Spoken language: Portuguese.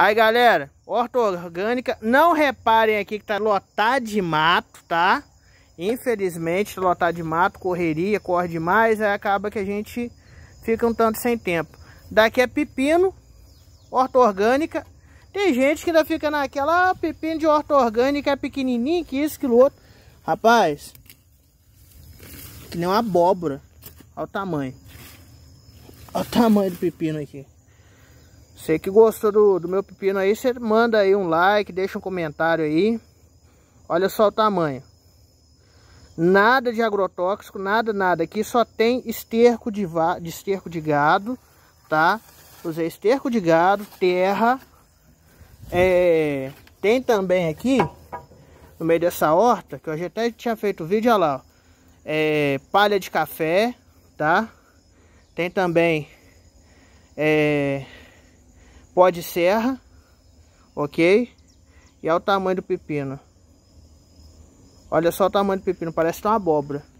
Aí, galera, horta orgânica, não reparem aqui que tá lotado de mato, tá? Infelizmente, lotado de mato, correria, corre demais, aí acaba que a gente fica um tanto sem tempo. Daqui é pepino, horta orgânica. Tem gente que ainda fica naquela, ah, pepino de horta orgânica é pequenininho, que isso, que outro. Rapaz, que nem uma abóbora. Olha o tamanho. Olha o tamanho do pepino aqui. Você que gostou do, do meu pepino aí, você manda aí um like, deixa um comentário aí. Olha só o tamanho. Nada de agrotóxico, nada, nada. Aqui só tem esterco de, de, esterco de gado, tá? Usei esterco de gado, terra. É, tem também aqui, no meio dessa horta, que eu já até tinha feito o vídeo, olha lá. é, palha de café, tá? Tem também... É, pó de serra, ok? E olha o tamanho do pepino. Olha só o tamanho do pepino, parece tá uma abóbora.